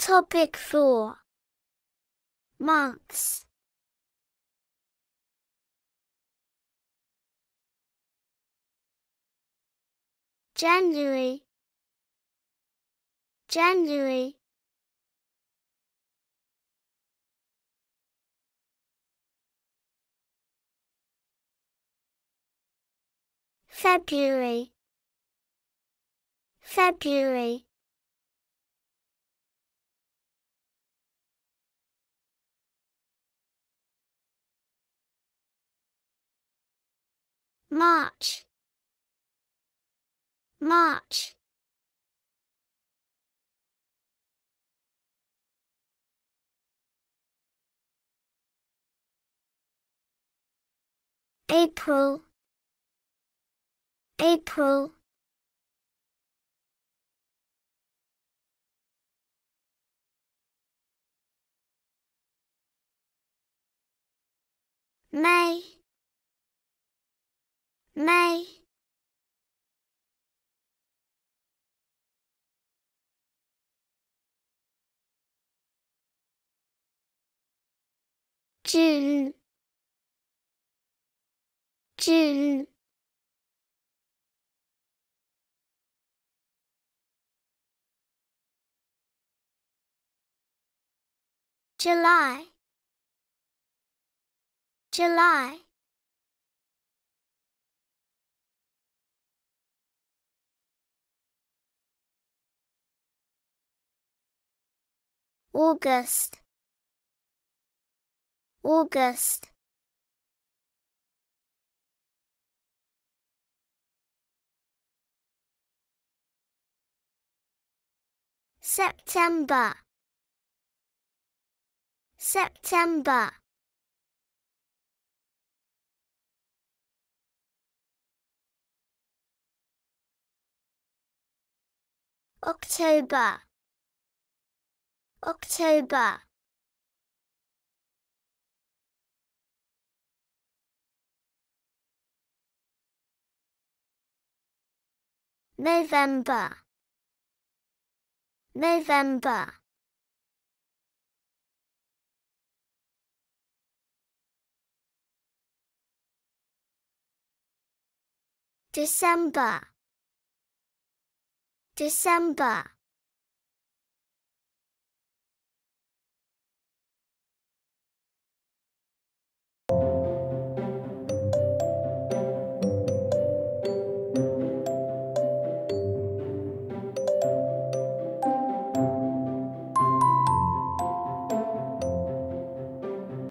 Topic 4 Monks January January February February March March April April May May June June July July August August September September October October November November December December